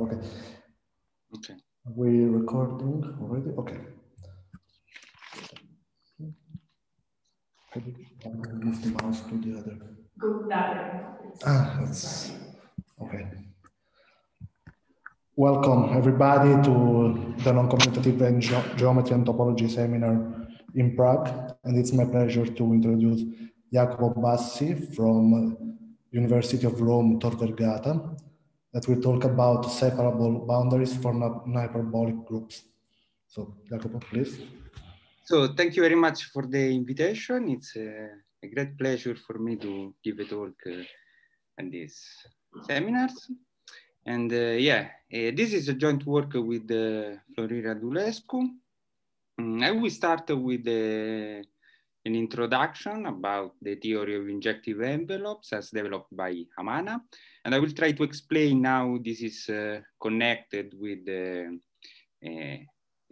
Okay. Okay. Are we recording already? Okay. I move the mouse to the other. Ah, that's okay. Welcome everybody to the non-commutative and Ge geometry and topology seminar in Prague. And it's my pleasure to introduce Jacopo Bassi from University of Rome Tor Vergata that we talk about separable boundaries for hyperbolic groups. So, Jacopo, please. So, thank you very much for the invitation. It's a, a great pleasure for me to give a talk uh, at these seminars. And uh, yeah, uh, this is a joint work with uh, Florira Dulescu. Um, mm, I will start with the uh, an introduction about the theory of injective envelopes as developed by Hamana. And I will try to explain now this is uh, connected with the, uh,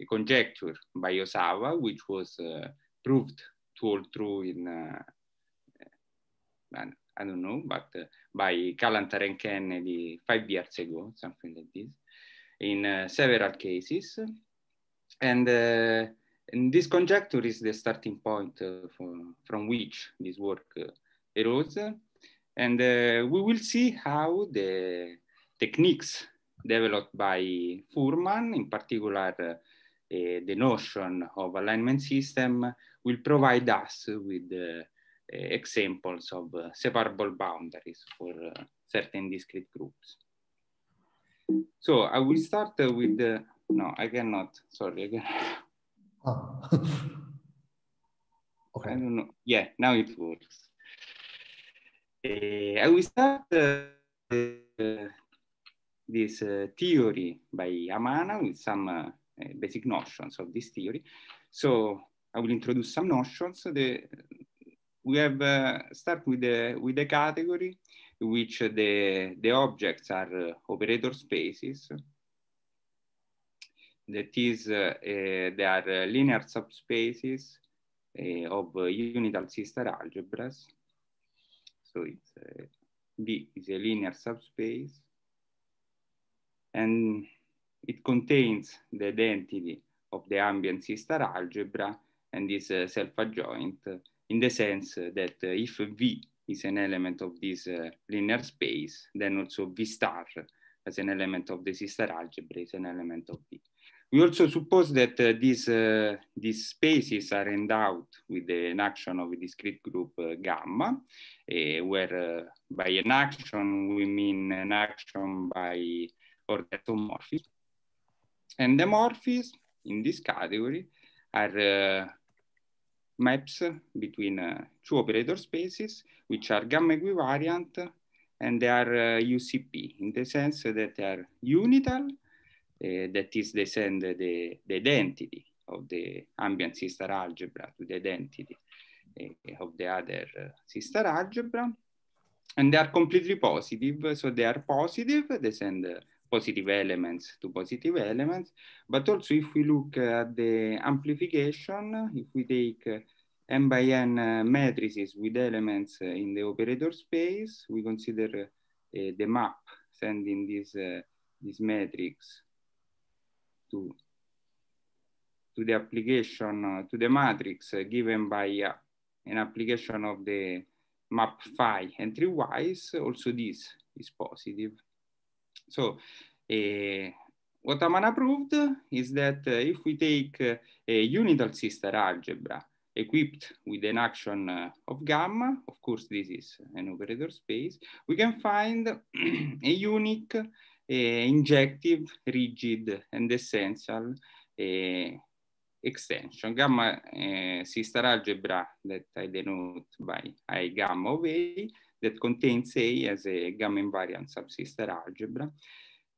conjecture by Osawa, which was uh, proved to hold true in, uh, I don't know, but uh, by Kalantar and Kennedy five years ago, something like this, in uh, several cases. And and this conjecture is the starting point uh, from, from which this work arose. Uh, and uh, we will see how the techniques developed by Furman, in particular uh, the notion of alignment system will provide us with uh, examples of uh, separable boundaries for certain discrete groups. So I will start with, no, I cannot, sorry, I cannot. Oh. okay. I don't know. Yeah, now it works. Uh, I will start uh, uh, this uh, theory by Amana with some eh, basic notions of this theory. So I will introduce some notions. The, we have uh, start with the with the category, which the the objects are uh, operator spaces. That is, uh, eh, they are uh, linear subspaces eh, of uh, unital sister algebras. So it's B is a linear subspace and it contains the identity of the ambient sister algebra and is uh, self-adjoint uh, in the sense uh, that if V is an element of this linear space, then also V star as an element of the sister algebra is an element of V. We also suppose that uh, these, uh, these spaces are endowed with an action of a discrete group uh, gamma, eh, where uh, by an action we mean an action by order homomorphism. And the morphisms in this category are uh, maps between uh, two operator spaces, which are gamma equivariant, and they are UCP in the sense that they are unital Eh, that is they send the, the identity of the ambient sister algebra to the identity eh, of the other eh, sister algebra. And they are completely positive. So they are positive, they send positive elements to positive elements. But also if we look at the amplification, if we take n by n uh, matrices with elements uh, in the operator space. We consider uh, the map sending this, this matrix to to the application uh, to the matrix uh, given by uh, an application of the map phi entry-wise, also this is positive. So uh, what Amana proved is that uh, if we take uh, a unital sister algebra equipped with an action of gamma, of course this is an operator space, we can find a unique eh, injective, rigid and essential eh, extension. Gamma eh, sister algebra that I denote by I gamma of A that contains A as a gamma invariant subsister algebra.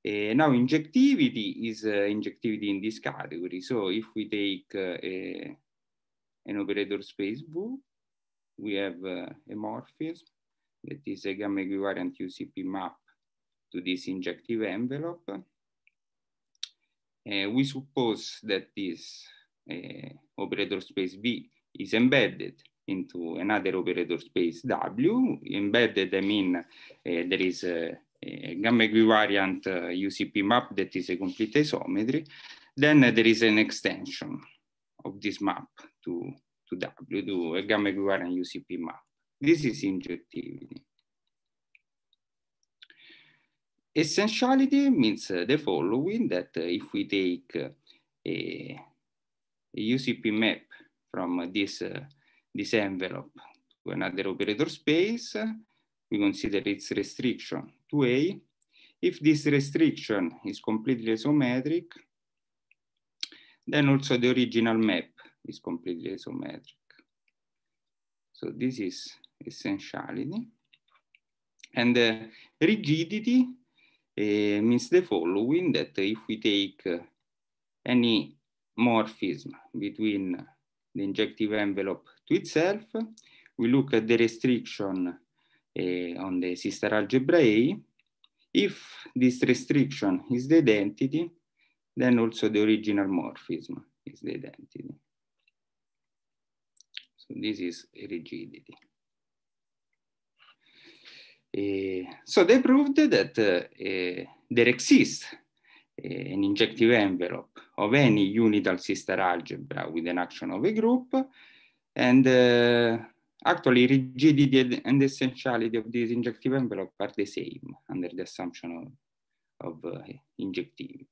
Uh, now injectivity is uh, injectivity in this category. So if we take uh, a, an operator space V, we have eh, a morphism that is a gamma equivariant UCP map to this injective envelope. Uh, we suppose that this uh, operator space V is embedded into another operator space W. Embedded, I mean, uh, there is a, a gamma equivariant UCP uh, map that is a complete isometry. Then there is an extension of this map to, to W, to a gamma equivariant UCP map. This is injectivity. Essentiality means uh, the following, that uh, if we take uh, a, UCP map from this, this envelope to another operator space, we consider its restriction to A. If this restriction is completely isometric, then also the original map is completely isometric. So this is essentiality. And uh, rigidity means the following, that if we take any morphism between the injective envelope to itself, we look at the restriction on the sister algebra A. If this restriction is the identity, then also the original morphism is the identity. So this is rigidity. Eh, so they proved that eh, there exists eh, an injective envelope of any unital sister algebra with an action of a group. And uh, actually rigidity and essentiality of this injective envelope are the same under the assumption of, of uh, injectivity.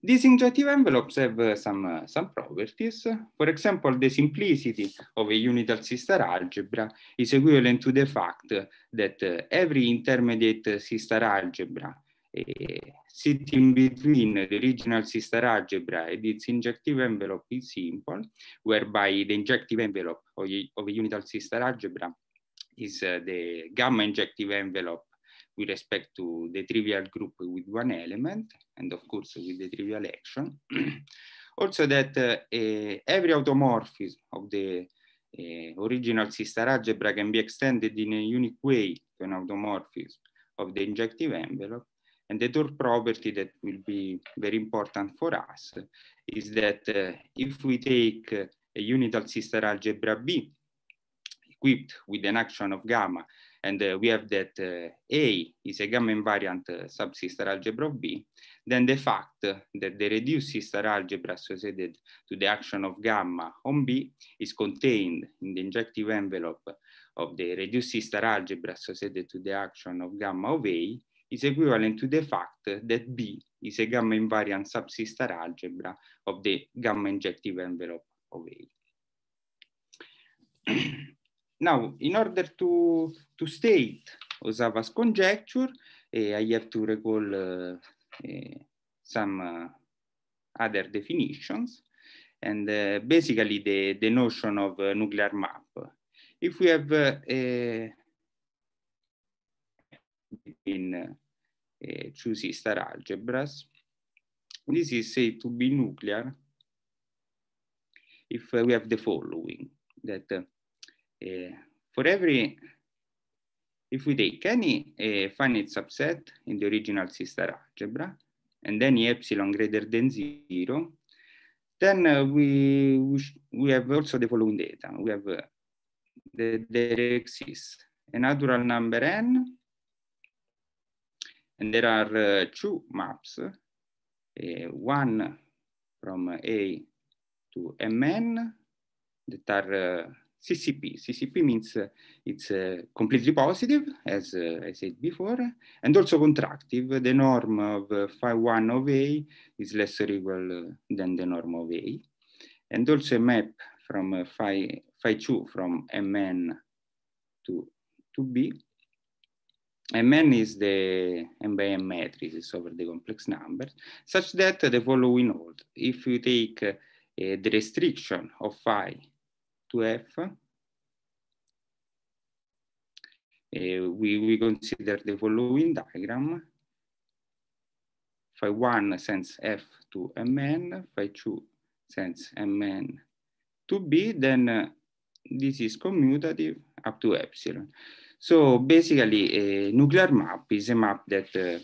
These injective envelopes have uh, some, uh, some properties. For example, the simplicity of a unital sister algebra is equivalent to the fact that uh, every intermediate sister algebra sitting between the original sister algebra and its injective envelope is simple, whereby the injective envelope of, the a unital sister algebra is uh, the gamma injective envelope with respect to the trivial group with one element, and of course with the trivial action. also that uh, uh, every automorphism of the uh, original sister algebra can be extended in a unique way to an automorphism of the injective envelope. And the third property that will be very important for us is that uh, if we take uh, a unital sister algebra B equipped with an action of gamma and uh, we have that uh, A is a gamma invariant uh, subsister algebra of B, then the fact that the reduced sister algebra associated to the action of gamma on B is contained in the injective envelope of the reduced sister algebra associated to the action of gamma of A is equivalent to the fact that B is a gamma invariant subsister algebra of the gamma injective envelope of A. now, in order to, to state Ozawa's conjecture, eh, I have to recall eh, eh, some other definitions and uh, basically the, the notion of nuclear map. If we have uh, in two star algebras, this is said to be nuclear if we have the following, that Eh, for every, if we take any eh, finite subset in the original sister algebra, and any epsilon greater than zero, then uh, we, we, we, have also the following data. We have uh, the, there exists a natural number n, and there are uh, two maps, one from A to Mn that are CCP. CCP means uh, it's uh, completely positive, as uh, I said before, and also contractive. The norm of uh, phi 1 of A is less or equal uh, than the norm of A. And also a map from uh, phi, phi 2 from Mn to, to B. Mn is the M by M matrices over the complex numbers, such that the following hold. If you take the restriction of phi to f. Uh, we, we consider the following diagram. Phi 1 sends F to Mn, phi 2 sends Mn to B, then uh, this is commutative up to epsilon. So basically a nuclear map is a map that uh,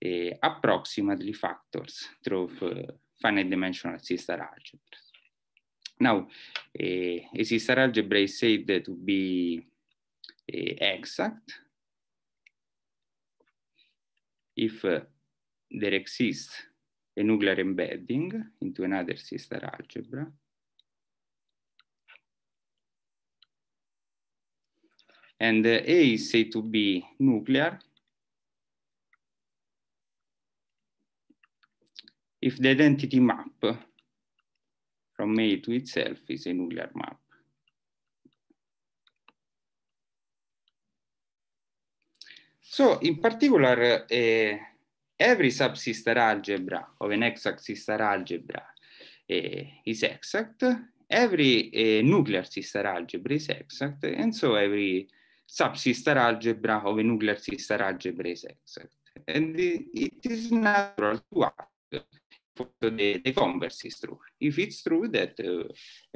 eh, approximately factors through uh, finite dimensional sister algebra. Now, existar eh, algebra is said to be eh, exact if eh, there exists a nuclear embedding into another sister algebra and uh, A is said to be nuclear if the identity map from A to itself is a nuclear map. So in particular, uh, every subsister algebra of an exact sister algebra uh, is exact, every uh, nuclear sister algebra is exact, and so every subsister algebra of a nuclear sister algebra is exact. And it is natural to ask for the, the converse is true. If it's true that uh,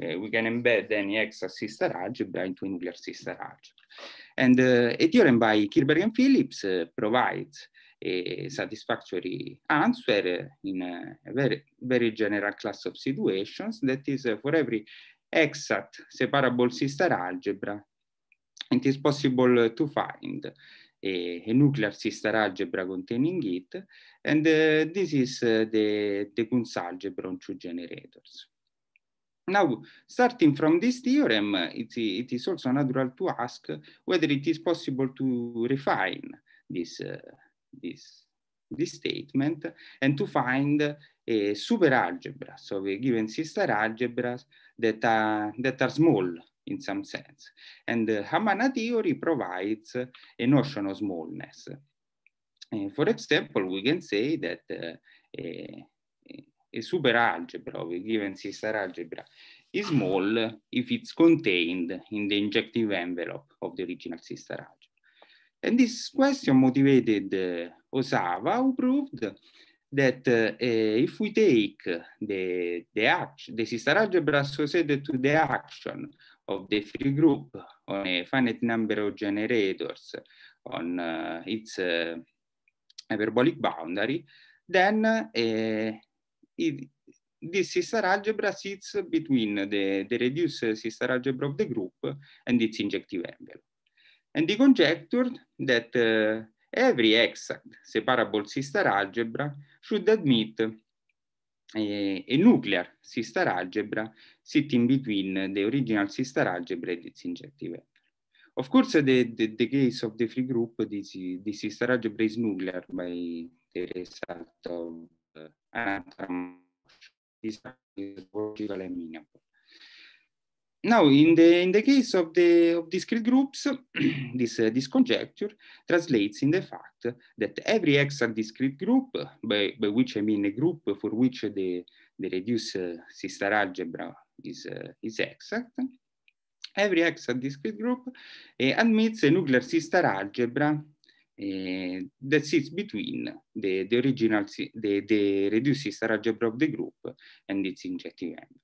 uh, we can embed any exact sister algebra into nuclear sister algebra. And uh, a theorem by Kilberg and Phillips uh, provides a satisfactory answer in a very, very general class of situations that is uh, for every exact separable sister algebra, it is possible to find a, a, nuclear sister algebra containing it, and uh, this is uh, the, the Kunz algebra on two generators. Now, starting from this theorem, it, it is also natural to ask whether it is possible to refine this, uh, this, this statement and to find a superalgebra, so a given sister algebras that are, that are small in some sense. And the eh, Hamana theory provides eh, a notion of smallness. Eh, for example, we can say that uh, a, a superalgebra of a given sister algebra is small if it's contained in the injective envelope of the original sister algebra. And this question motivated uh, Osawa, who proved that uh, if we take the, the, the sister algebra associated to the action of the free group on a finite number of generators on uh, its uh, hyperbolic boundary, then uh, it, this sister algebra sits between the, the reduced sister algebra of the group and its injective envelope. And the conjecture that uh, every exact separable sister algebra should admit eh, e, nuclear sister algebra sit in between the original sister algebra and its injective element. Of course, the, the, the, case of the free group, this, this sister algebra is nuclear by the result of uh, anatram, this logical and Now, in the, in the case of, the, of discrete groups, this, uh, this conjecture translates in the fact that every extra discrete group, by, by which I mean a group for which the, the reduced uh, sister algebra is, uh, is exact, every extra discrete group uh, admits a nuclear sister algebra uh, that sits between the, the original, the, the reduced sister algebra of the group and its injective angle.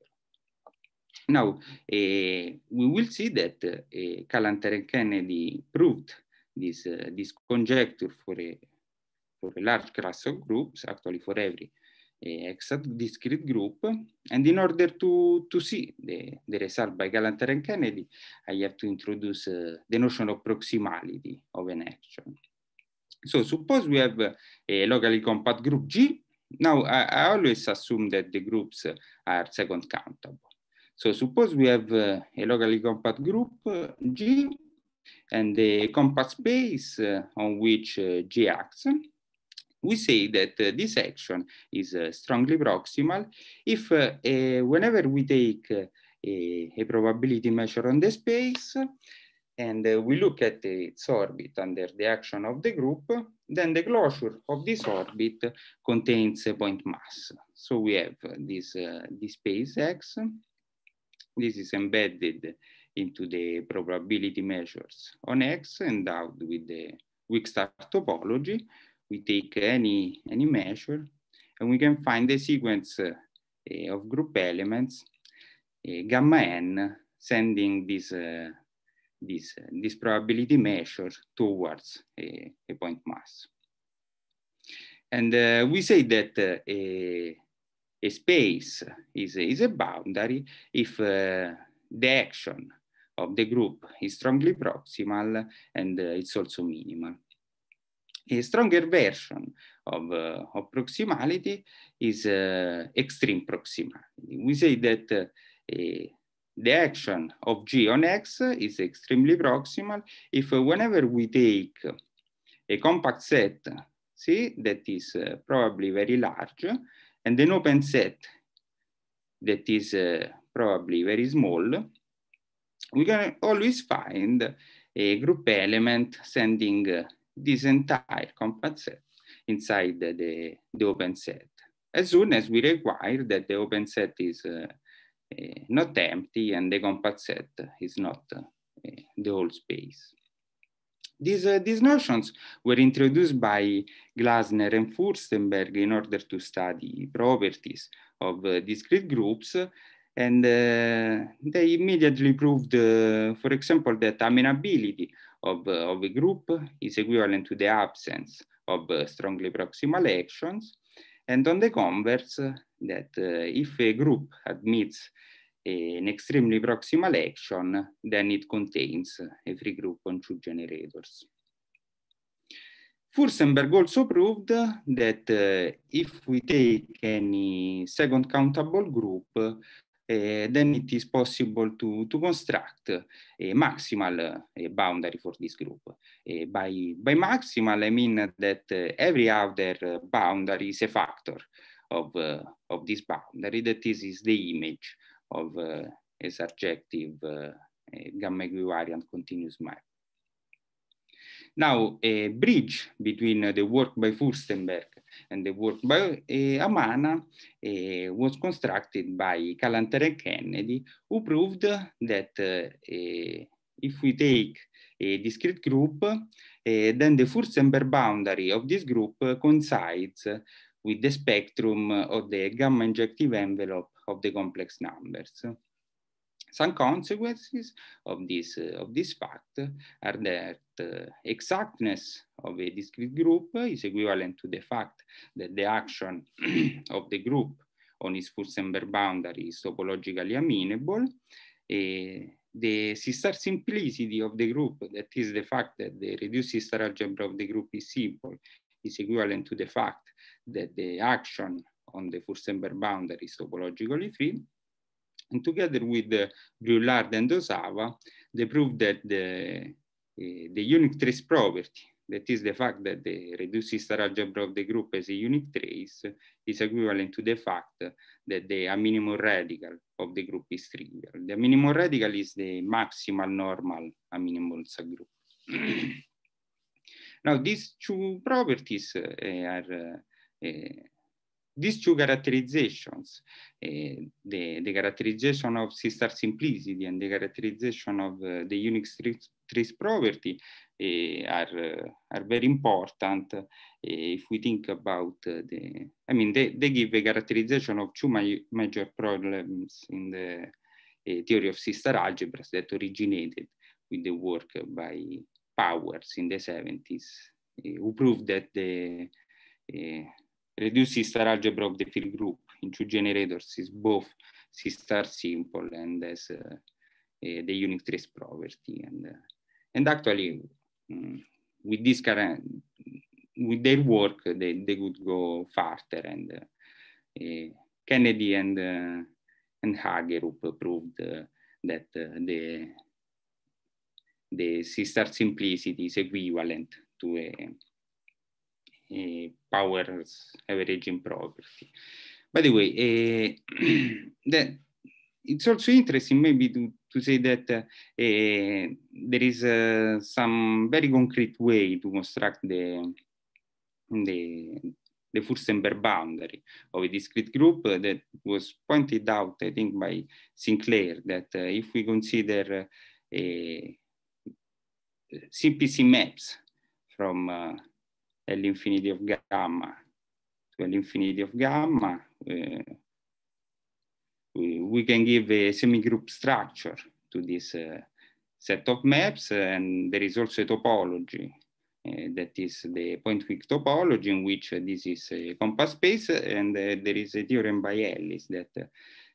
Now, eh, we will see that uh, eh, Calanter and Kennedy proved this, eh, this conjecture for a, for a large class of groups, actually for every exact discrete group. And in order to, to see the, the result by Galanter and Kennedy, I have to introduce uh, the notion of proximality of an action. So suppose we have a locally compact group G. Now, I, I, always assume that the groups are second countable. So suppose we have uh, a locally compact group uh, G and the compact space uh, on which uh, G acts. We say that this action is strongly proximal if whenever we take a, a, probability measure on the space and uh, we look at its orbit under the action of the group, then the closure of this orbit contains a point mass. So we have this, uh, this space X this is embedded into the probability measures on X endowed with the weak star topology. We take any, any measure and we can find the sequence uh, of group elements, uh, gamma n, sending this, uh, this, this probability measure towards a, a point mass. And we say that a space is, is a boundary if uh, the action of the group is strongly proximal and uh, it's also minimal. A stronger version of, uh, of proximality is uh, extreme proximality. We say that uh, the action of G on X is extremely proximal if uh, whenever we take a compact set, see, that is probably very large, and an open set that is uh, probably very small, we can always find a group element sending uh, this entire compact set inside the, the open set. As soon as we require that the open set is uh, uh not empty and the compact set is not uh, the whole space. These, uh, these notions were introduced by Glasner and Furstenberg in order to study properties of uh, discrete groups. And uh, they immediately proved, uh, for example, that amenability of, uh, of a group is equivalent to the absence of uh, strongly proximal actions. And on the converse, that if a group admits an extremely proximal action, then it contains a free group on two generators. Furstenberg also proved that uh, if we take any second countable group, uh, then it is possible to, to construct a maximal uh, boundary for this group. Uh, by, by maximal, I mean that uh, every other uh, boundary is a factor of, of this boundary, that is, is the image of as uh, adjective uh, gamma equivariant continuous map. Now, a bridge between uh, the work by Furstenberg and the work by Amana was constructed by Calanter and Kennedy, who proved that if we take a discrete group, uh, then the Furstenberg boundary of this group uh, coincides with the spectrum of the gamma injective envelope of the complex numbers. Some consequences of this, uh, of this fact are that uh, exactness of a discrete group is equivalent to the fact that the action of the group on its Furstenberg boundary is topologically amenable. Uh, the sister simplicity of the group, that is the fact that the reduced sister algebra of the group is simple, is equivalent to the fact that the action on the Furstenberg boundary topologically free. And together with uh, Brulard and Osawa, they proved that the, eh, the unique trace property, that is the fact that the reduced sister algebra of the group as a unique trace is equivalent to the fact that the minimum radical of the group is trivial. The minimum radical is the maximal normal minimal subgroup. now, these two properties uh, are uh, eh, these two characterizations, uh, the, the, characterization of sister simplicity and the characterization of uh, the unique trace property uh, are, are very important if we think about the, I mean, they, they give a characterization of two major problems in the theory of sister algebras that originated with the work by Powers in the 70s, who proved that the reduce sister algebra of the field group into generators is both sister simple and as uh, the unit trace property. And, and actually, um, with this current, with their work, they, they could go farther and Kennedy and, and Hagerup proved that the the sister simplicity is equivalent to a Powers averaging property. By the way, eh, that it's also interesting maybe to, to say that uh, uh, there is uh, some very concrete way to construct the, the, the Furstenberg boundary of a discrete group that was pointed out, I think, by Sinclair, that if we consider CPC maps from infinity of gamma. To infinity of gamma, uh, we, can give a semigroup structure to this uh, set of maps, and there is also a topology. Uh, that is the point weak topology in which this is a compass space and there is a theorem by Ellis that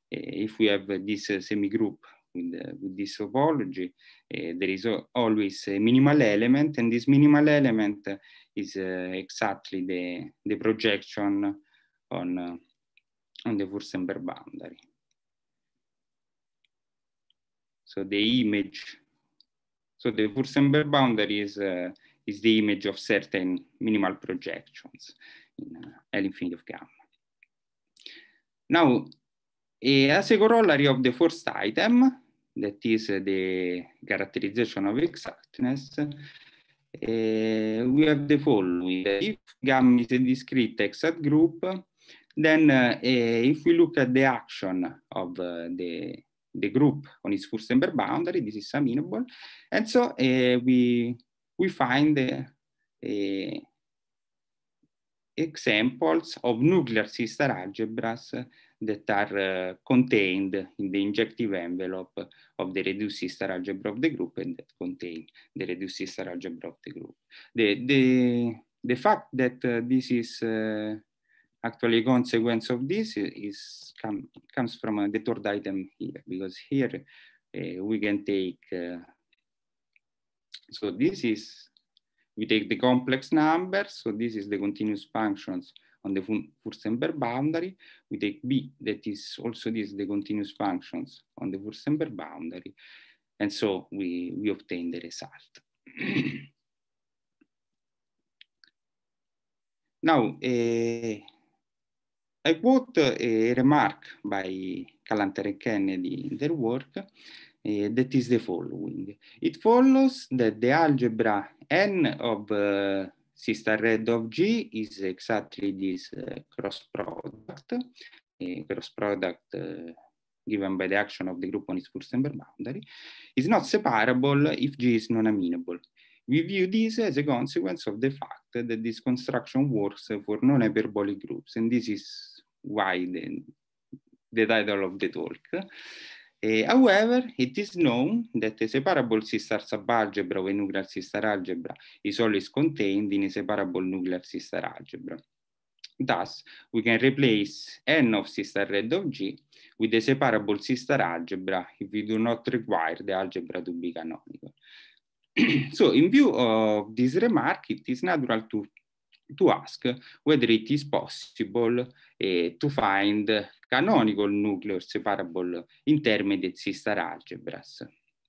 if we have this semigroup with, uh, with this topology, eh, there is always a minimal element, and this minimal element is eh, exactly the, the projection on, eh, on the Wurstenberg boundary. So the image, so the Wurstenberg boundary is, is the image of certain minimal projections in L infinity of gamma. Now, uh, as a corollary of the first item, that is eh, the characterization of exactness, uh, we have the following. If gamma is a discrete exact group, then uh, if we look at the action of uh, the, the group on its Furstenberg boundary, this is amenable. And so we, we find examples of nuclear sister algebras that are uh, contained in the injective envelope of the reduced sister algebra of the group and that contain the reduced sister algebra of the group. The, the, the fact that uh, this is uh, actually a consequence of this is, is comes from uh, the third item here because here uh, we can take uh, so this is we take the complex numbers so this is the continuous functions on the Wurstenberg boundary. We take B, that is also this, the continuous functions on the Wurstenberg boundary. And so we, we obtain the result. now, uh, I quote eh, a remark by Calanter and Kennedy in their work uh, that is the following. It follows that the algebra n of uh, sister red of G is exactly this eh, cross product, a cross product eh, given by the action of the group on its Furstenberg boundary, is not separable if G is non amenable We view this as a consequence of the fact that this construction works for non-hyperbolic groups, and this is why the, the title of the talk. Uh, however, it is known that the separable sister subalgebra of a nuclear sister algebra is always contained in a separable nuclear sister algebra. Thus, we can replace n of sister red of G with a separable sister algebra if we do not require the algebra to be canonical. so in view of this remark, it is natural to to ask whether it is possible eh, to find canonical nuclear separable intermediate sister algebras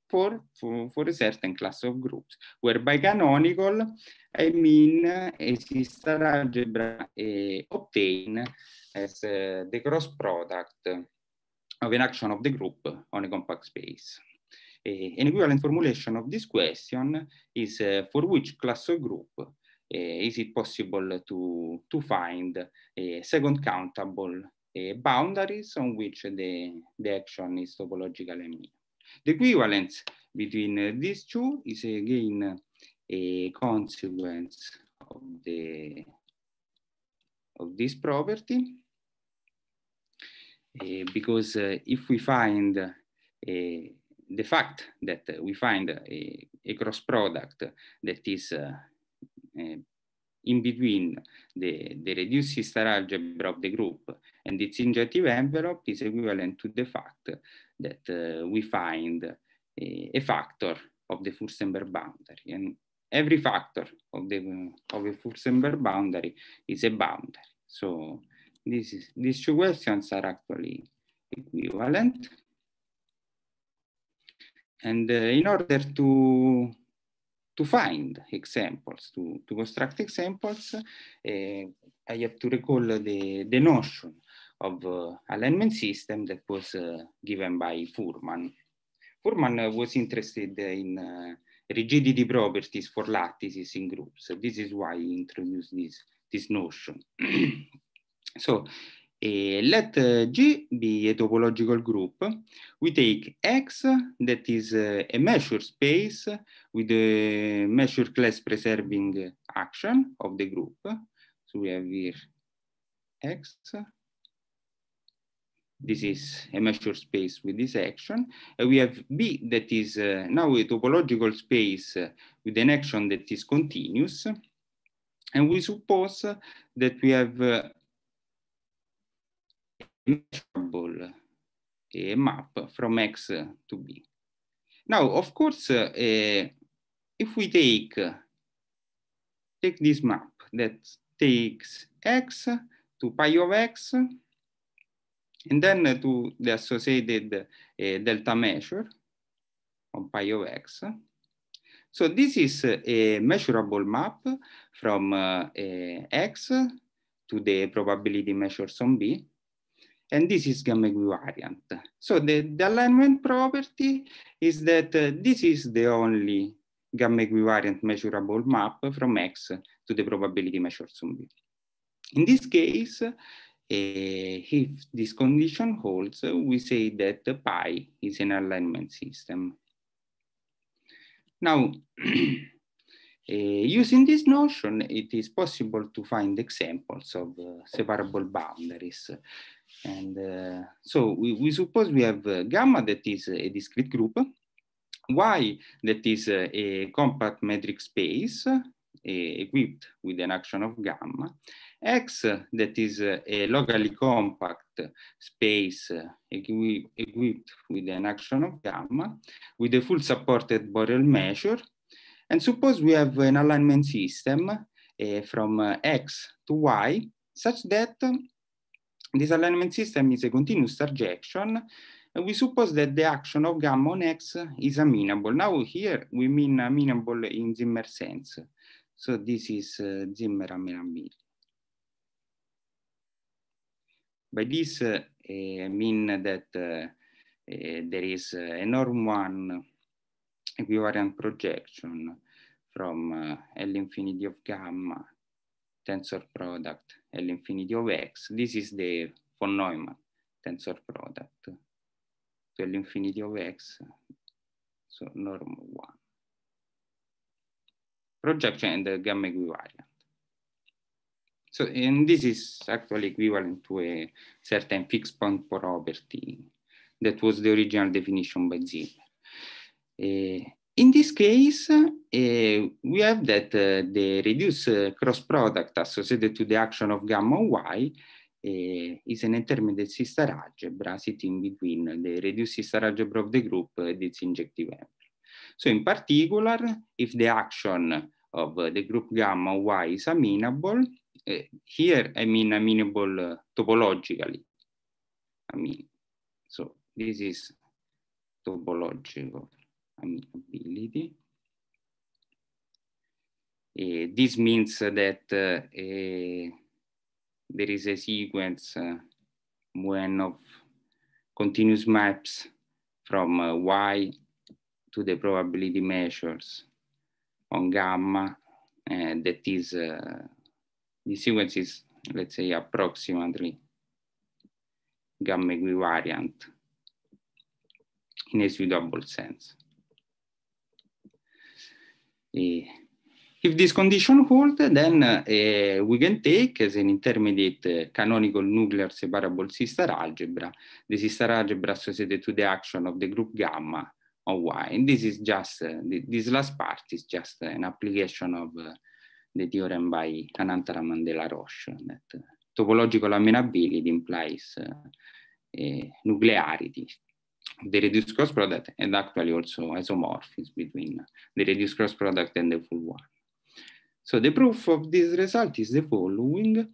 for, for, for a certain class of groups, where by canonical I mean a sister algebra eh, obtained as uh, the cross product of an action of the group on a compact space. Uh, an equivalent formulation of this question is uh, for which class of group Eh, is it possible to, to find second countable eh, boundaries on which the, the action is topologically mean. The equivalence between eh, these two is again a consequence of the of this property uh, because uh, if we find uh, the fact that we find a, a, cross product that is Eh, in between the, the reduced sister algebra of the group and its injective envelope is equivalent to the fact that eh, we find a, eh, a factor of the Furstenberg boundary. And every factor of the of a Furstenberg boundary is a boundary. So this is, these two questions are actually equivalent. And uh, in order to to find examples, to, to construct examples, eh, I have to recall the, the notion of eh, alignment system that was eh, given by Furman. Furman was interested in rigidity properties for lattices in groups. So this is why he introduced this, this notion. so let G be a topological group. We take X, that is a measure space with a measure class preserving action of the group. So we have here X. This is a measure space with this action. and we have B, that is uh, now a topological space with an action that is continuous. And we suppose that we have uh, measurable eh, map from X to B. Now, of course, uh, if we take, take this map that takes X to pi of X, and then to the associated eh, delta measure on pi of X, so this is a measurable map from uh, uh, X to the probability measures on B and this is gamma equivariant. So the, the alignment property is that uh, this is the only gamma equivariant measurable map from X to the probability measure sum In this case, uh, if this condition holds, uh, we say that pi is an alignment system. Now, Uh, using this notion, it is possible to find examples of uh, separable boundaries. And uh, so we, we, suppose we have gamma that is a discrete group, y that is a compact metric space, equipped with an action of gamma. X that is a locally compact space equipped with an action of gamma with a full supported Borel measure and suppose we have an alignment system uh, from uh, X to Y, such that um, this alignment system is a continuous surjection. And we suppose that the action of gamma on X is amenable. Now here we mean amenable in Zimmer sense. So this is uh, Zimmer amenability. By this, I uh, eh, mean that uh, there is uh, a norm one equivalent projection from eh, L infinity of gamma tensor product L infinity of X. This is the von Neumann tensor product to L infinity of X, so norm one. Projection and the gamma equivalent. So, and this is actually equivalent to a certain fixed point property that was the original definition by Zimmer. Eh, in this case, eh, we have that eh, the reduced cross product associated to the action of gamma on Y is an intermediate sister algebra sitting between the reduced sister algebra of the group and its injective ample. So in particular, if the action of the group gamma Y is amenable, here I mean amenable topologically. I mean, so this is topological. and Uh, this means that uh, there is a sequence uh, when of continuous maps from y to the probability measures on gamma and that is the sequence is let's say approximately gamma equivariant in a suitable sense. if this condition hold, then uh, we can take as an intermediate uh, canonical nuclear separable sister algebra, the sister algebra associated to the action of the group gamma on Y. And this is just, uh, the, this last part is just an application of the theorem by Anantara Mandela Roche that topological amenability implies nuclearity the reduced cross product and actually also isomorphisms between the reduced cross product and the full one. So the proof of this result is the following.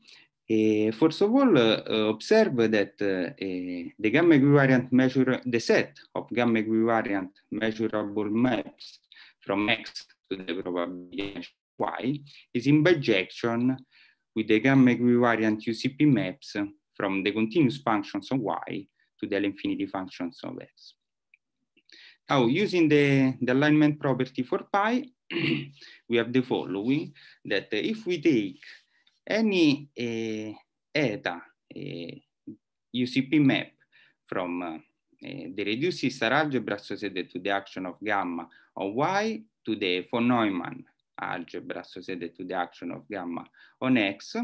Uh, first of all, uh, observe that eh, the gamma equivariant measure, the set of gamma equivariant measurable maps from X to the probability Y is in bijection with the gamma equivariant UCP maps from the continuous functions on Y to del infinity functions of x. Now, using the, the alignment property for pi, we have the following, that if we take any uh, eta uh, eh, UCP map from uh, the reduced star algebra associated to the action of gamma on y to the von Neumann algebra associated to the action of gamma on x,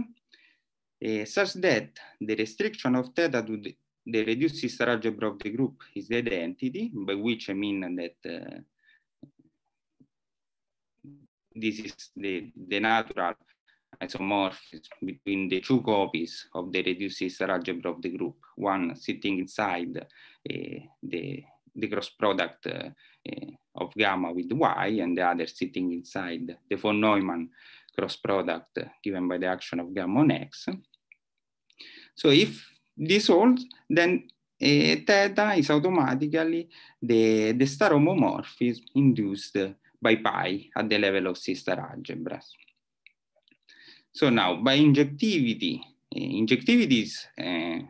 such that the restriction of theta to the, the reduced sister algebra of the group is the identity, by which I mean that uh, this is the, the natural isomorphism between the two copies of the reduced sister algebra of the group, one sitting inside uh, the, the cross product uh, uh, of gamma with y, and the other sitting inside the von Neumann cross product uh, given by the action of gamma on x. So if dissolved, then uh, theta is automatically the, the star homomorphism induced by pi at the level of sister algebras. So now by injectivity, uh, injectivity is uh,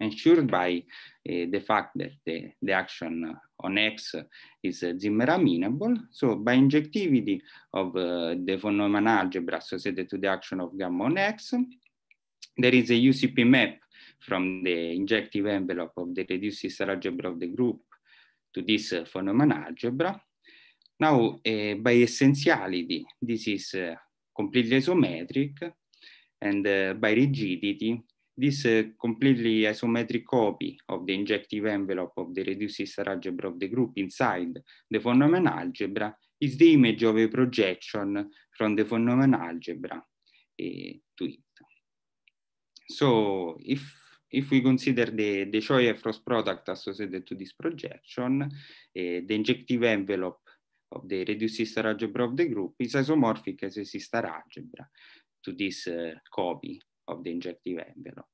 ensured by the fact that the, the action on X is Zimmer amenable. So by injectivity of the Von Neumann algebra associated to the action of gamma on X, There is a UCP map from the injective envelope of the reduced sister algebra of the group to this uh, phenomenon algebra. Now, uh, by essentiality, this is uh, completely isometric, and uh, by rigidity, this uh, completely isometric copy of the injective envelope of the reduced sister algebra of the group inside the phenomenon algebra is the image of a projection from the phenomenon algebra uh, to it. So if if we consider the, the Choi Frost product associated to this projection, uh, the injective envelope of the reduced sister algebra of the group is isomorphic as a sister algebra to this uh, eh, copy of the injective envelope.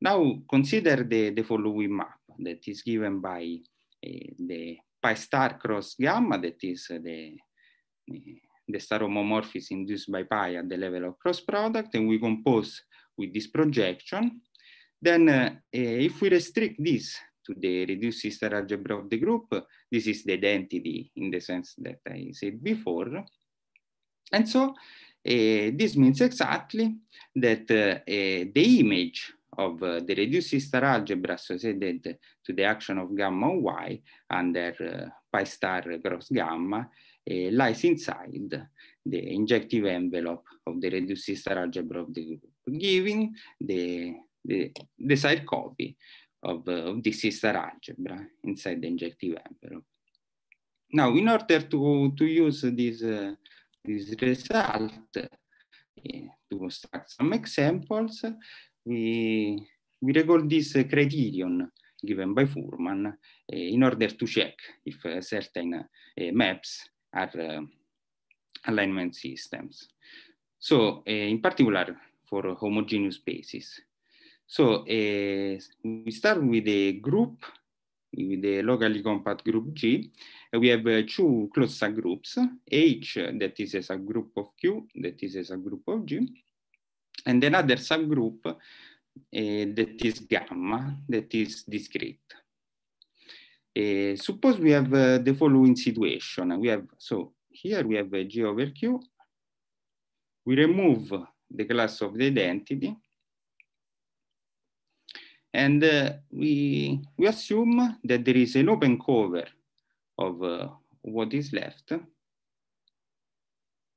Now consider the, the following map that is given by uh, the pi star cross gamma, that is uh, the, the star homomorphism induced by pi at the level of cross product, and we compose with this projection. Then uh, eh, if we restrict this to the reduced sister algebra of the group, this is the identity in the sense that I said before. And so uh, this means exactly that uh, the image of uh, the reduced sister algebra associated to the action of gamma y under uh, pi star cross gamma lies inside the injective envelope of the reduced sister algebra of the group. giving the, the desired copy of, uh, of this sister algebra inside the injective envelope. Now, in order to, to use this, uh, this result uh, to construct some examples, we, we recall this criterion given by Furman eh, in order to check if uh, certain eh, maps are uh, alignment systems. So, in particular, for a homogeneous basis. So uh, we start with a group, with a locally compact group G. we have uh, two closed subgroups, H that is a subgroup of Q, that is a subgroup of G, and another subgroup uh, that is gamma, that is discrete. suppose we have the following situation. We have, so here we have G over Q. We remove the class of the identity. And uh, we, we assume that there is an open cover of uh, what is left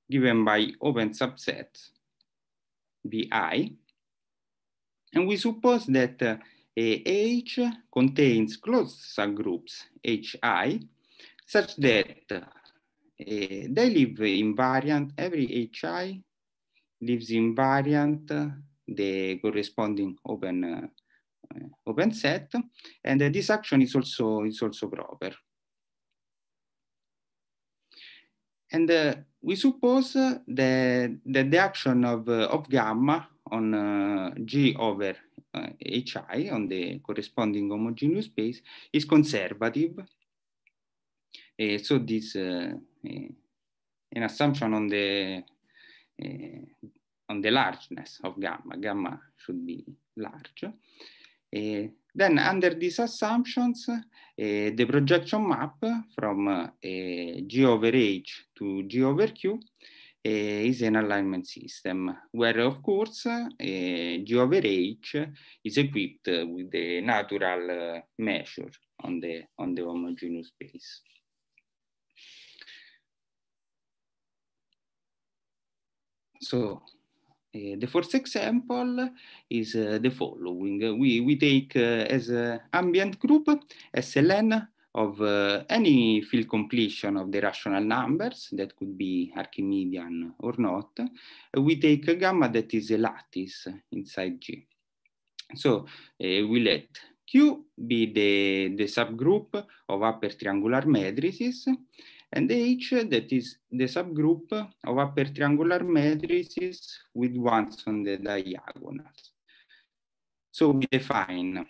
given by open subset bi. And we suppose that uh, H contains closed subgroups hi such that uh, they live invariant every hi leaves invariant the corresponding open uh, open set, and this action is also is also proper. And uh, we suppose the, that the action of uh, of gamma on G over HI on the corresponding homogeneous space is conservative. Uh, so this uh, uh, an assumption on the Eh, on the largeness of gamma. Gamma should be large. Eh, then under these assumptions, eh, the projection map from G over H to G over Q is an alignment system where of course uh, G over H is equipped with the natural measure on the, on the homogeneous space. So uh, the first example is uh, the following. We, we take uh, as an ambient group SLN of any field completion of the rational numbers that could be Archimedean or not. We take a gamma that is a lattice inside G. So we let Q be the, the subgroup of upper triangular matrices and H that is the subgroup of upper triangular matrices with ones on the diagonals. So we define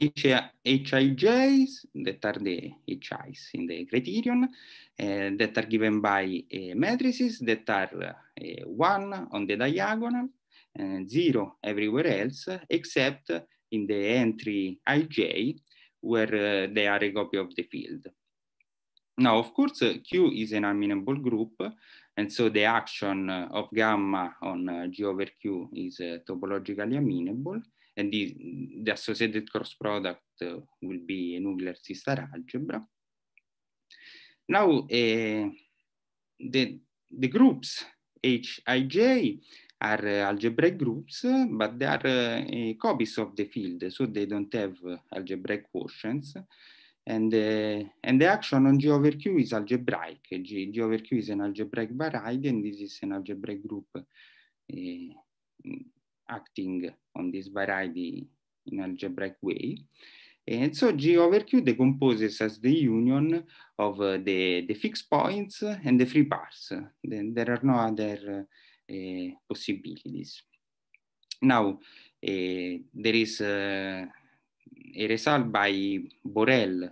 H HIJs that are the HIs in the criterion uh, that are given by uh, matrices that are uh, one on the diagonal and zero everywhere else except in the entry IJ where they are a copy of the field. Now, of course, Q is an amenable group, and so the action of gamma on uh, G over Q is uh, topologically amenable, and the, the associated cross product uh, will be a nuclear sister algebra. Now, the, the groups Hij are uh, algebraic groups, but they are uh, copies of the field, so they don't have algebraic quotients. And, uh, and the action on G over Q is algebraic. G, G over Q is an algebraic variety, and this is an algebraic group uh, acting on this variety in algebraic way. And so G over Q decomposes as the union of uh, the, the fixed points and the free bars. Then there are no other uh, uh, possibilities. Now, there is a result by Borel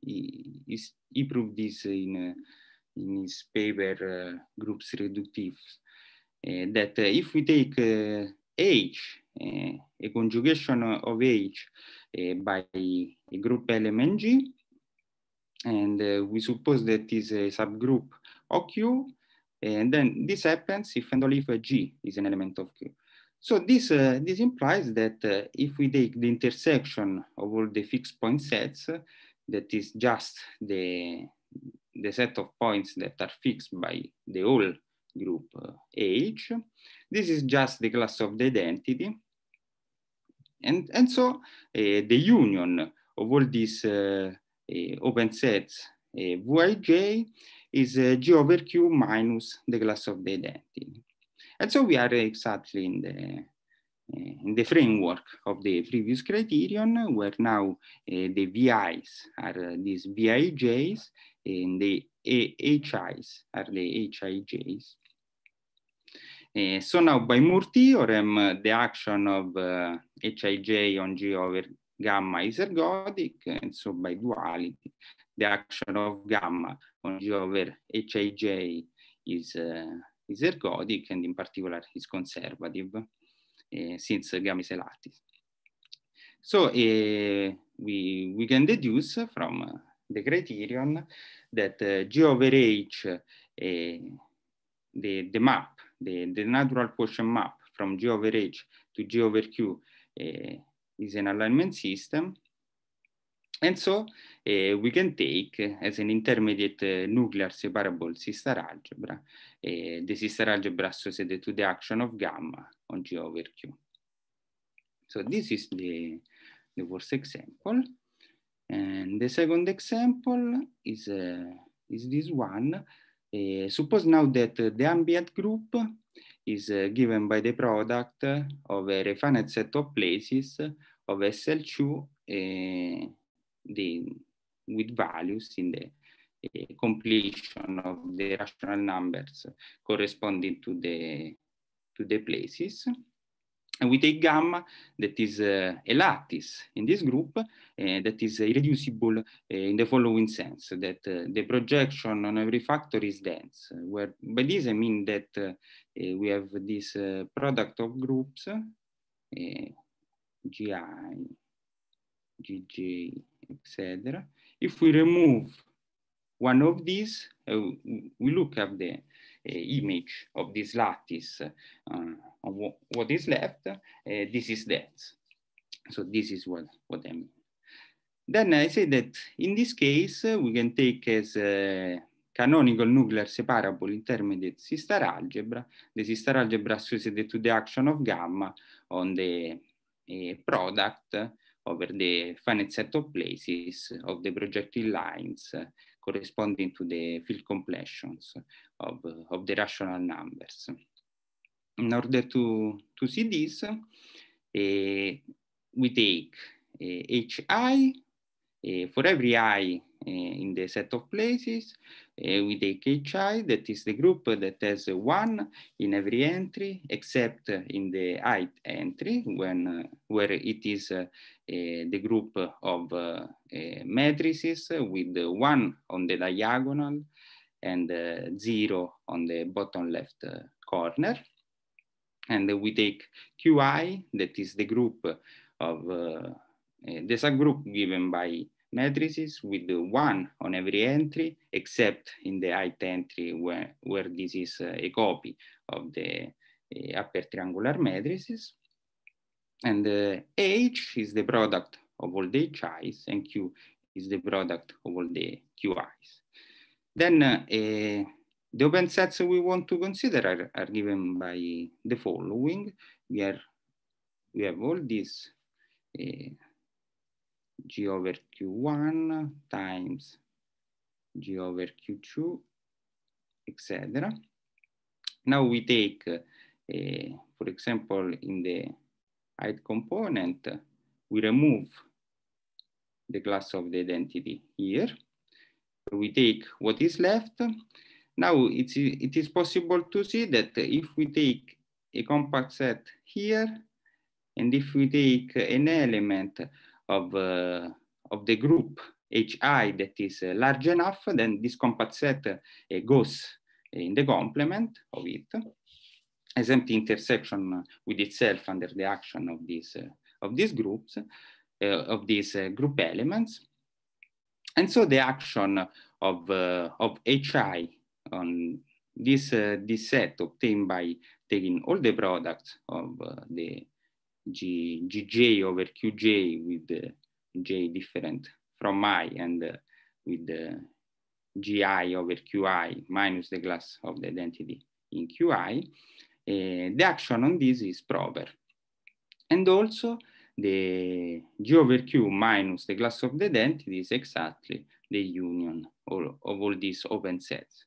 he, he, proved this in, in his paper uh, Groups Reductive, eh, that uh, if we take uh, age, a conjugation of age by a group element G, and we suppose that is a subgroup OQ, and then this happens if and only if G is an element of Q. So this, uh, this implies that uh, if we take the intersection of all the fixed point sets, uh, that is just the, the set of points that are fixed by the whole group uh, H. This is just the class of the identity. And, and so uh, the union of all these uh, uh open sets uh, Vij is uh, G over Q minus the class of the identity. And so we are exactly in the, in eh, the framework of the previous criterion, where now eh, the VIs are uh, these VIJs and the HIs are the HIJs. Uh, eh, so now by Moore theorem, uh, the action of uh, Hij on G over gamma is ergodic, and so by duality, the action of gamma on G over Hij is, uh, is ergodic, and in particular is conservative since gamma is lattice. So we, we can deduce from uh, the criterion that uh, G over H, the, the map, the, the natural quotient map from G over H to G over Q is an alignment system. And so uh, we can take uh, as an intermediate uh, nuclear separable sister algebra, the sister algebra associated to the action of gamma, on G over Q. So this is the, the first example. And the second example is, uh, is this one. Uh, suppose now that uh, the ambient group is uh, given by the product uh, of a refined set of places of SL2 the, with values in the completion of the rational numbers corresponding to the to the places. And we take gamma that is uh, a lattice in this group uh, that is irreducible uh, in the following sense, that uh, the projection on every factor is dense. Where By this I mean that uh, uh, we have this product of groups, GI, GJ, etc. If we remove one of these, we look at the Eh, image of this lattice uh, on what is left, eh, this is dense. So this is what, what I mean. Then I say that in this case, uh, we can take as a canonical nuclear separable intermediate sister algebra, the sister algebra associated to the action of gamma on the uh, product over the finite set of places of the projective lines uh, corresponding to the field completions of, uh, of the rational numbers. In order to, to see this, uh, we take uh, hi uh, for every i Eh, in the set of places with the KHI, that is the group that has one in every entry, except in the height entry, when uh, where it is uh, eh, the group of uh, eh, matrices with one on the diagonal and zero on the bottom left corner. And we take Qi, that is the group of the subgroup given by matrices with the one on every entry, except in the ith entry where, where this is a copy of the uh, upper triangular matrices. And uh, H is the product of all the HIs and Q is the product of all the QIs. Then uh, uh, the open sets we want to consider are, are given by the following. We, are, we have all these uh, g over q1 times g over q2, etc. Now we take, uh, for example, in the height component, we remove the class of the identity here. We take what is left. Now it's, it is possible to see that if we take a compact set here, and if we take an element of, uh, of the group hi that is uh, large enough, then this compact set uh, goes in the complement of it as empty intersection with itself under the action of these of these groups of these group elements. And so the action of, uh, of HI on this, uh, this set obtained by taking all the products of uh, the G, Gj over Qj with uh, J different from I and uh, with uh, Gi over Qi minus the class of the identity in Qi, uh, the action on this is proper. And also the G over Q minus the class of the identity is exactly the union of all these open sets.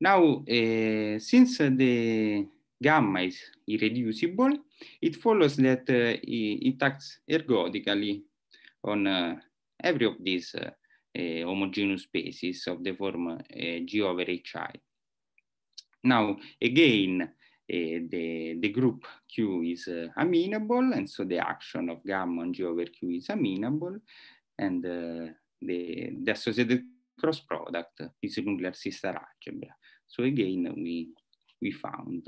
Now, uh, since uh, the gamma is irreducible, it follows that uh, it acts ergodically on uh, every of these uh, homogeneous spaces of the form G over HI. Now, again, uh, the, the group Q is uh, amenable, and so the action of gamma on G over Q is amenable, and uh, the, the associated cross product is a nuclear sister algebra. So again, we, we found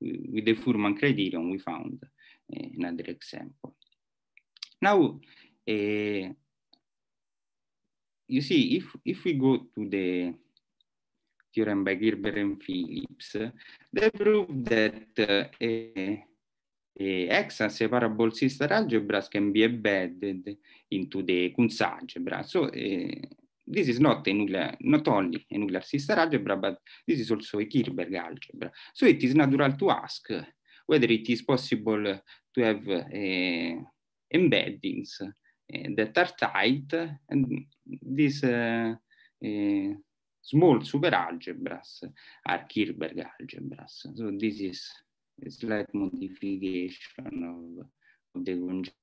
with the Furman criterion we found eh, another example. Now, eh, you see, if, if we go to the theorem by Gerber and Phillips, they prove that uh, eh, X-axis separable sister algebras can be embedded into the Kunz algebra. So uh, this is not a nuclear, not only a nuclear sister algebra, but this is also a Kirberg algebra. So it is natural to ask whether it is possible to have uh, embeddings eh, that are tight and these uh, uh, eh, small superalgebras are Kirberg algebras. So this is a slight modification of, of the conjecture.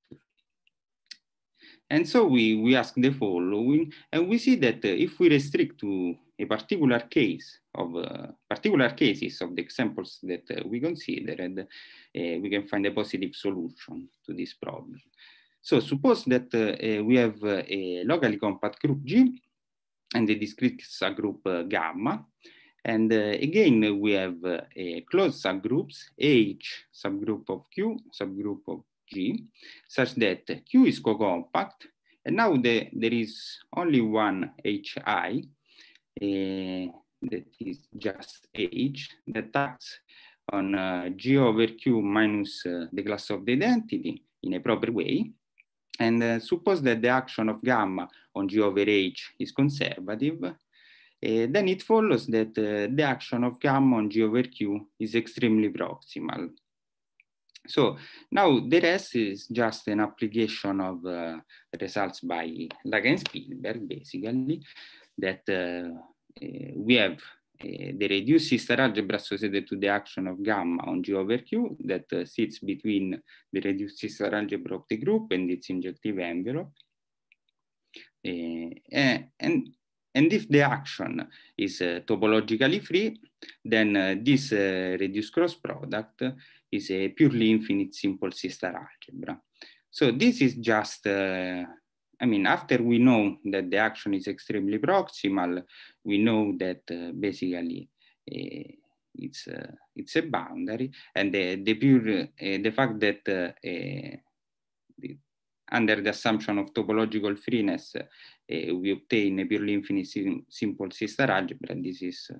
And so we, we ask the following, and we see that uh, if we restrict to a particular case of uh, particular cases of the examples that uh, we considered, uh, we can find a positive solution to this problem. So suppose that uh, uh, we have a locally compact group G and a discrete subgroup gamma. And again, we have a closed subgroups, H subgroup of Q, subgroup of G such that Q is co-compact. And now the, there is only one HI uh, eh, that is just H that acts on uh, G over Q minus uh, the class of the identity in a proper way. And suppose that the action of gamma on G over H is conservative, uh, then it follows that uh, the action of gamma on G over Q is extremely proximal. So now the rest is just an application of uh, results by Laga and Spielberg, basically, that uh, uh, we have uh, the reduced sister algebra associated to the action of gamma on G over Q that uh, sits between the reduced sister algebra of the group and its injective envelope. Uh, eh, and, and if the action is topologically free, then this reduced cross product is a purely infinite simple sister algebra. So this is just, uh, I mean, after we know that the action is extremely proximal, we know that uh, basically uh, it's, uh, it's a boundary and the, the pure, uh, the fact that uh, the, under the assumption of topological freeness, we obtain a purely infinite sim simple sister algebra. This is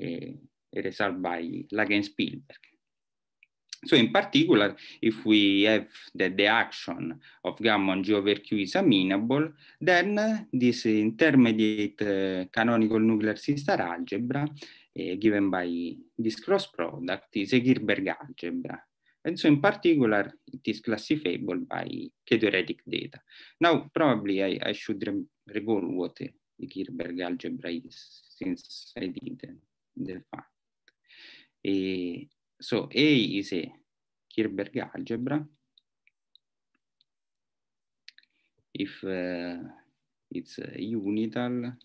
a result by Lagen-Spielberg. So in particular, if we have that the action of gamma G over Q is amenable, then uh, this intermediate uh, canonical nuclear sister algebra uh, given by this cross product is a Girberg algebra. And so in particular, it is classifiable by k theoretic data. Now, probably I, I should re recall what uh, the Girberg algebra is, since I didn't define. Uh, So A is a Kirberg algebra. If uh, it's unital,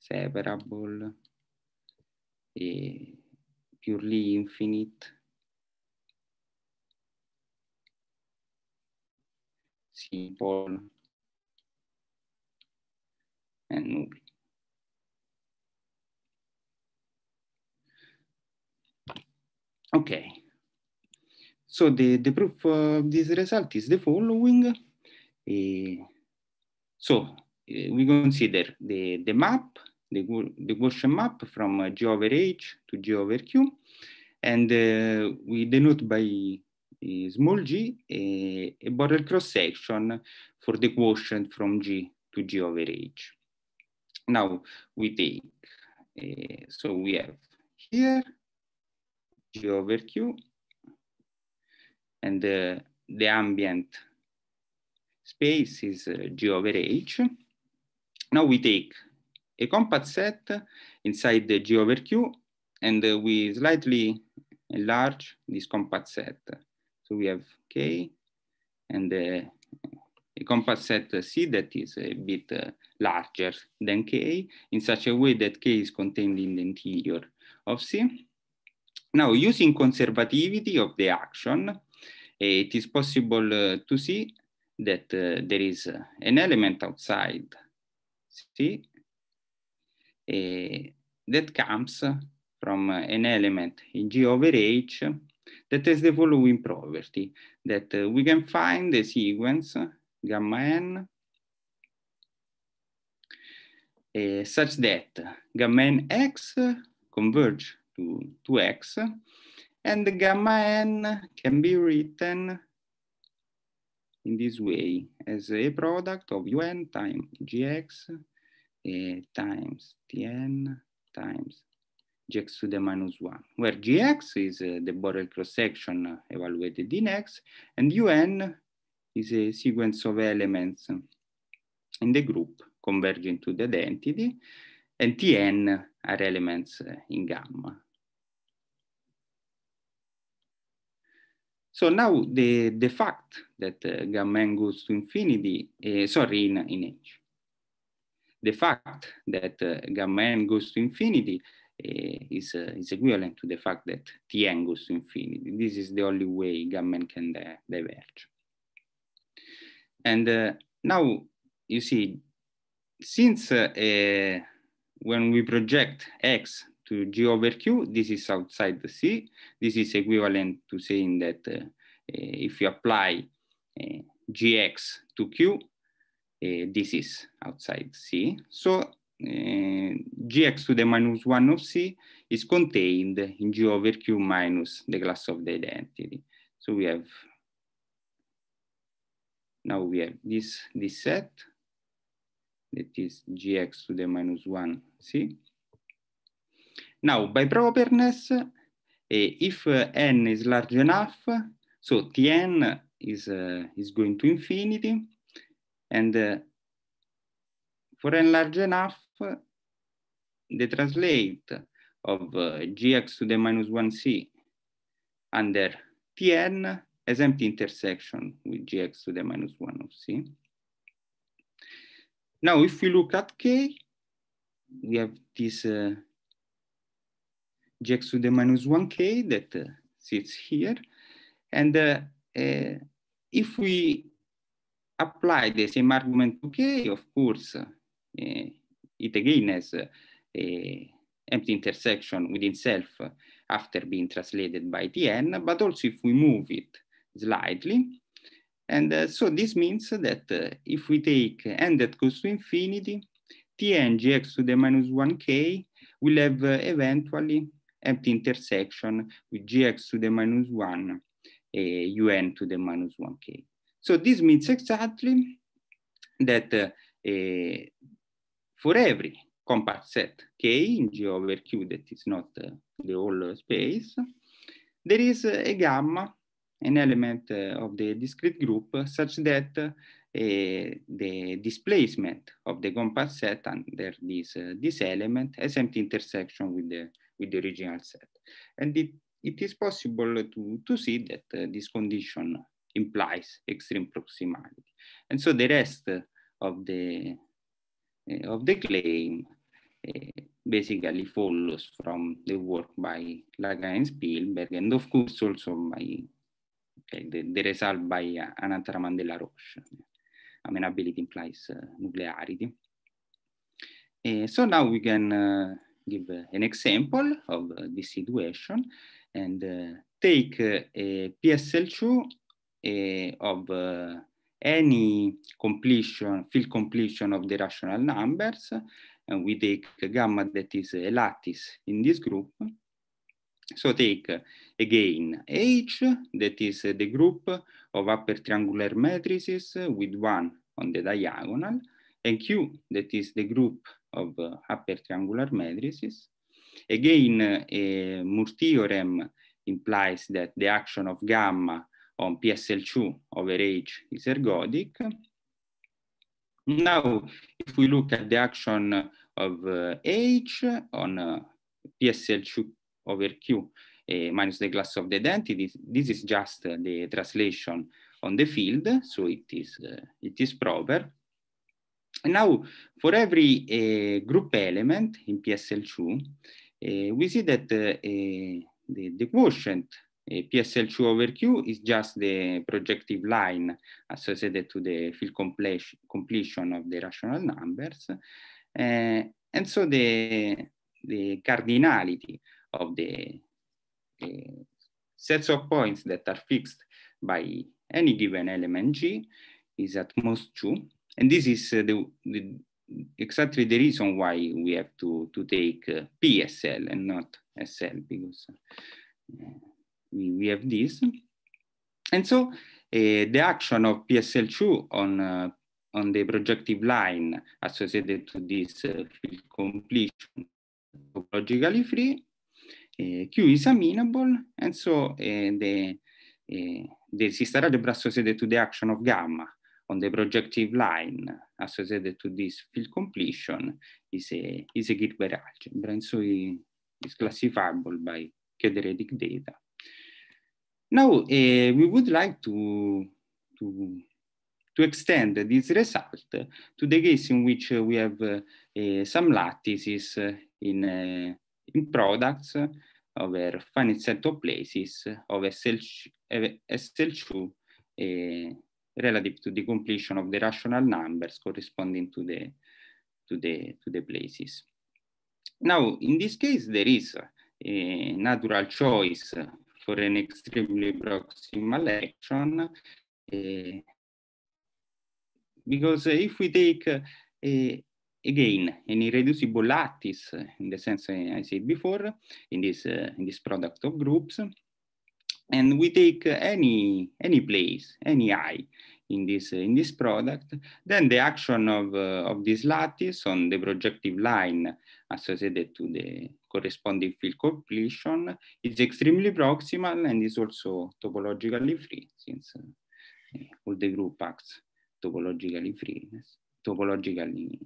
separable, a purely infinite, simple, and null. Okay. So the, the proof of this result is the following. Uh, so we consider the, the map, the, the Gaussian map from uh, G over H to G over Q. And uh, we denote by uh, small g a border cross section for the quotient from G to G over H. Now we take, uh, so we have here G over Q and the, uh, the ambient space is uh, G over H. Now we take a compact set inside the G over Q and uh, we slightly enlarge this compact set. So we have K and a compact set C that is a bit larger than K in such a way that K is contained in the interior of C. Now, using conservativity of the action, eh, it is possible uh, to see that uh, there is uh, an element outside see that comes from an element in G over H that has the following property that we can find the sequence gamma n such that gamma n x converge to, to x. And the gamma n can be written in this way as a product of un times gx uh, times tn times gx to the minus 1, where gx is uh, the Borel cross-section evaluated in x, and un is a sequence of elements in the group converging to the identity, and tn are elements in gamma. So now the, the fact that uh, gamma n goes to infinity, uh, sorry, in, in H. The fact that uh, gamma n goes to infinity eh, is, uh, is equivalent to the fact that Tn goes to infinity. This is the only way gamma n can uh, diverge. And uh, now you see, since eh, when we project X to G over Q, this is outside the C. This is equivalent to saying that uh, uh if you apply uh, Gx to Q, uh, this is outside C. So Gx to the minus one of C is contained in G over Q minus the class of the identity. So we have, now we have this, this set that is Gx to the minus one C. Now, by properness, eh, if eh, n is large enough, so Tn is, eh, is going to infinity, and for n large enough, the translate of gx to the minus 1c under Tn as empty intersection with gx to the minus 1 of c. Now, if we look at k, we have this uh, Jx to the minus 1k that uh, sits here. And uh, uh, if we apply the same argument to k, of course, uh, it again has uh, a empty intersection with itself uh, after being translated by Tn, but also if we move it slightly. And so this means that if we take n that goes to infinity, Tn gx to the minus 1k will have eventually empty intersection with gx to the minus 1, uh, eh, un to the minus 1k. So this means exactly that uh, uh, for every compact set K in G over Q that is not uh, the whole space, there is a gamma, an element of the discrete group such that the displacement of the compact set under this, this element has empty intersection with the with the original set. And it, it is possible to, to see that uh, this condition implies extreme proximality. And so the rest of the, uh, of the claim uh, basically follows from the work by Lagrange and Spielberg, and of course also by okay, the, the, result by uh, Anantaraman Roche. Amenability implies uh, nuclearity. Uh, so now we can uh, give uh, an example of uh, this situation and uh, take a PSL2 of any completion, field completion of the rational numbers, and we take a gamma that is a lattice in this group. So take again H, that is the group of upper triangular matrices with one on the diagonal, and Q, that is the group of uh, upper triangular matrices. Again, a Moore theorem implies that the action of gamma on PSL2 over H is ergodic. Now, if we look at the action of uh, H on uh, PSL2 over Q uh, minus the class of the identity, this is just uh, the translation on the field, so it is, uh, it is proper. And now for every eh, group element in PSL2, eh, we see that eh, the, the quotient uh, PSL2 over Q is just the projective line associated to the field completion, completion of the rational numbers. Uh, and so the, the cardinality of the uh, sets of points that are fixed by any given element G is at most two. And this is uh, the, the, exactly the reason why we have to, to take uh, PSL and not SL because uh, we, we have this. And so the action of PSL2 on on the projective line associated to this uh, completion topologically free. Uh, Q is amenable, and so uh, the, uh, the sister algebra associated to the action of gamma on the projective line associated to this field completion is a, is a Gerber algebra. And so it is classifiable by quadratic data. Now, uh, we would like to, to, to extend this result to the case in which uh, we have uh, some lattices in, in products over finite set of places of SL, SL2 relative to the completion of the rational numbers corresponding to the, to the, to the places. Now, in this case, there is a natural choice for an extremely proximal action uh, because if we take uh, eh, a, again an irreducible lattice in the sense I said before in this uh, in this product of groups and we take uh, any any place any eye in this in this product then the action of uh, of this lattice on the projective line associated to the corresponding field completion is extremely proximal and is also topologically free since uh, all the group acts topologically free topologically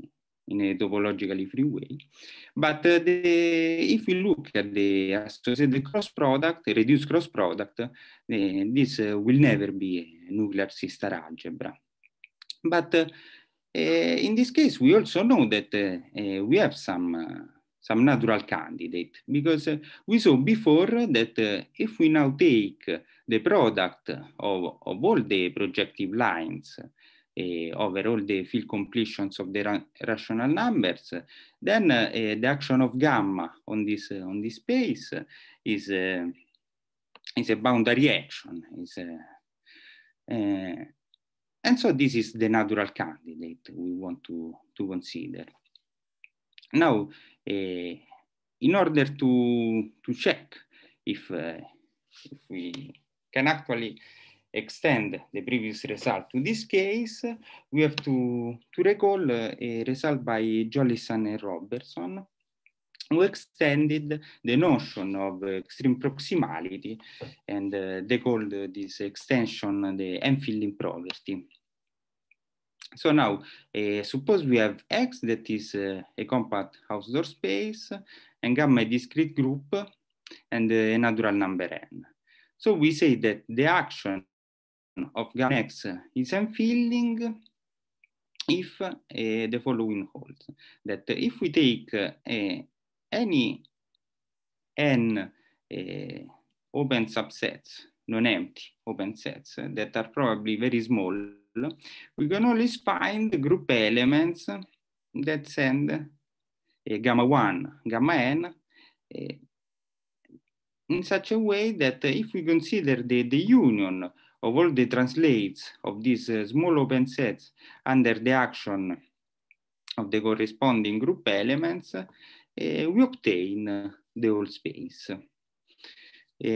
in a eh, topologically free way. But uh, the, if we look at the associated cross product, the reduced cross product, uh, this uh, will never be a nuclear sister algebra. But in this case, we also know that we have some, some natural candidate because we saw before that if we now take the product of, of all the projective lines over all the field completions of the ra rational numbers. Then uh, eh, the action of gamma on this, uh, on this space is, uh, is a boundary action. Is, eh, and so this is the natural candidate we want to, to consider. Now, eh, in order to, to check if, if we can actually extend the previous result In this case, we have to, to recall uh, a result by Jolison and Robertson, who extended the notion of extreme proximality, and uh, they called this extension the m property. So now, uh, suppose we have X that is uh, a compact Hausdorff space, and gamma a discrete group, and uh, a natural number n. So we say that the action of gamma x is unfilling if uh, the following holds, that if we take uh, any n uh, open subsets, non-empty open sets that are probably very small, we can always find group elements that send gamma 1, gamma n, in such a way that if we consider the, the union of all the translates of these uh, small open sets under the action of the corresponding group elements, uh, we obtain the whole space. Uh,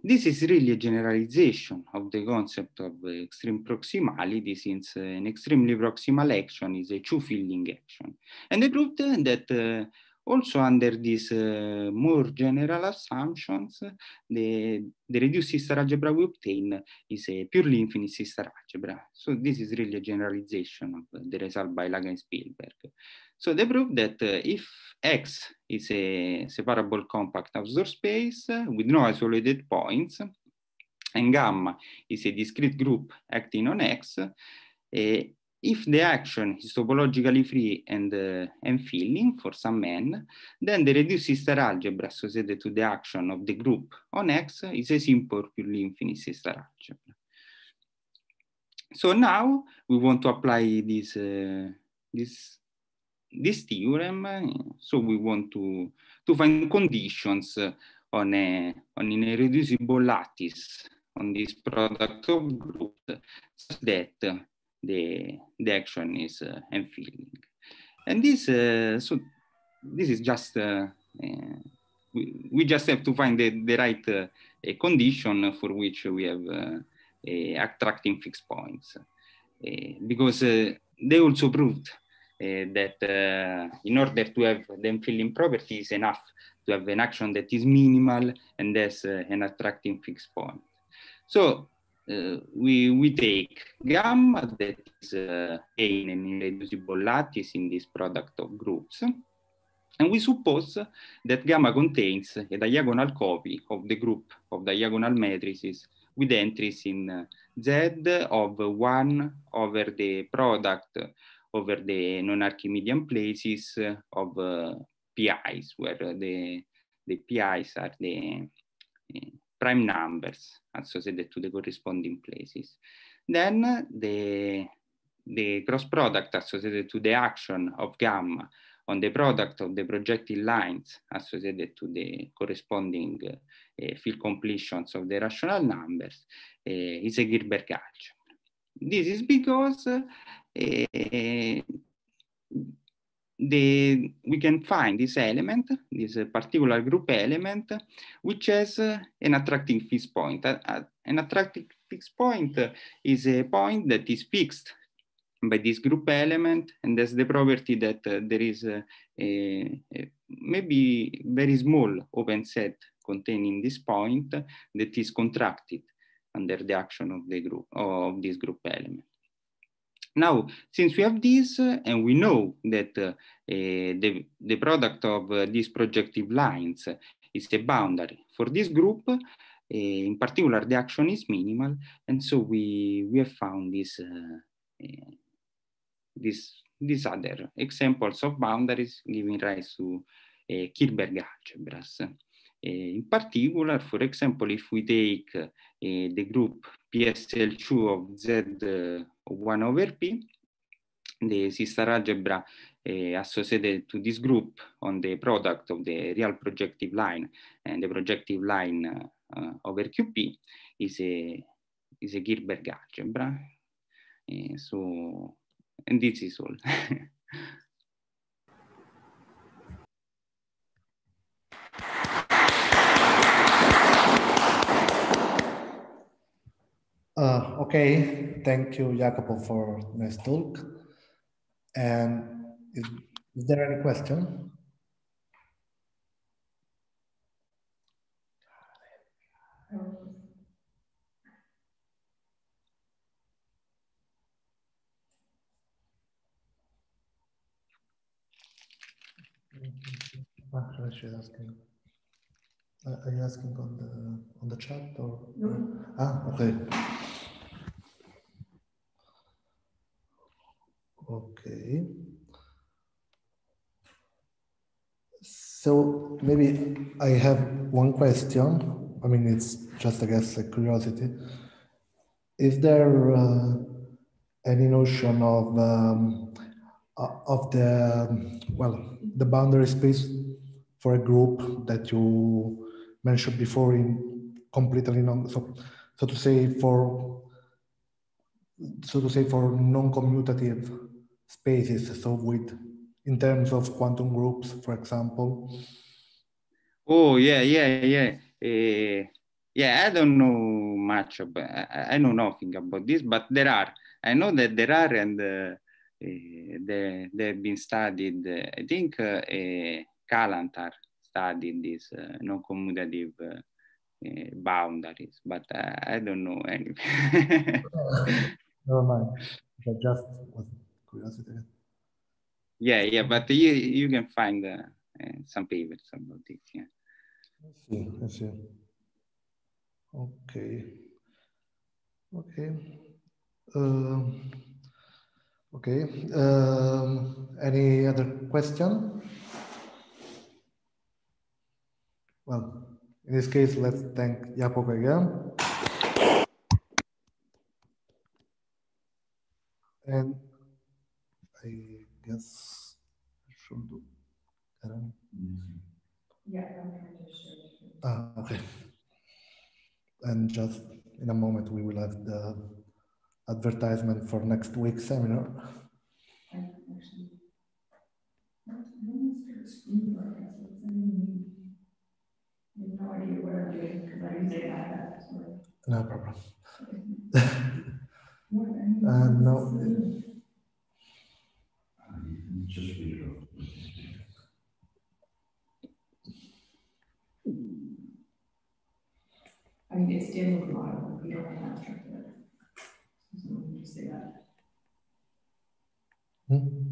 this is really a generalization of the concept of extreme proximality since uh, an extremely proximal action is a true filling action. And they proved uh, that Also under these uh, more general assumptions, the, the reduced sister algebra we obtain is a purely infinite sister algebra. So this is really a generalization of the result by Laga Spielberg. So they prove that uh, if X is a separable compact Hausdorff space uh, with no isolated points, and gamma is a discrete group acting on X, uh, If the action is topologically free and, uh, and filling for some n, then the reduced sister algebra associated to the action of the group on X is a simple purely infinite sister algebra. So now we want to apply this, uh, this, this theorem. Uh, so we want to, to find conditions uh, on, a, on an irreducible lattice on this product of groups that the, the action is uh, unfilling. And this, uh, so this is just, uh, uh, we, we just have to find the, the right uh, condition for which we have uh, attracting fixed points. because they also proved that in order to have the filling property is enough to have an action that is minimal and has an attracting fixed point. So uh, we, we take gamma that is uh, eh, gain and irreducible lattice in this product of groups. And we suppose that gamma contains a diagonal copy of the group of diagonal matrices with entries in eh, Z of one over the product over the non-Archimedean places of PIs, where the, the PIs are the prime numbers associated to the corresponding places. Then the, the cross product associated to the action of gamma on the product of the projected lines associated to the corresponding uh, eh, field completions of the rational numbers uh, is a Gilbert algebra. This is because uh, the, we can find this element, this particular group element, which has uh, an attracting fixed point. Uh, uh, an attracting fixed point is a point that is fixed by this group element, and that's the property that there is a, a maybe very small open set containing this point that is contracted under the action of the group of this group element. Now, since we have this uh, and we know that uh, eh, the, the product of uh, these projective lines is a boundary for this group, uh, in particular, the action is minimal. And so we, we have found this, uh, eh, this, these other examples of boundaries giving rise to eh, Kilberg algebras. in particular, for example, if we take the group PSL2 of Z 1 over P, the sister algebra uh, associated to this group on the product of the real projective line and the projective line uh, over QP is a, is a Girberg algebra. so, and this is all. Uh, okay, thank you, Jacopo, for this talk. And is, is there any question? you? Are you asking on the on the chat or? No. Ah, okay. Okay. So maybe I have one question. I mean, it's just I guess a curiosity. Is there uh, any notion of um, uh, of the well the boundary space for a group that you mentioned before in completely non so, so to say for so to say for non-commutative spaces so with in terms of quantum groups for example oh yeah yeah yeah uh, yeah i don't know much about I, I, know nothing about this but there are i know that there are and uh, uh, they, they've been studied eh, i think uh, Kalantar studied this uh, non-commutative uh, eh, boundaries, but uh, I don't know anything. Never mind. just was curiosity. Yeah, yeah, but you you can find eh, some papers about this. Yeah. see. see. Okay. Okay. Um, okay. Um, any other question? Well, in this case, let's thank Jakob again. And I guess I should do. Um, yeah, Ah, okay. And just in a moment, we will have the advertisement for next week's seminar no problem. uh, no. I mean, it's dealing with a lot of the abstract. So, just say that. Hmm?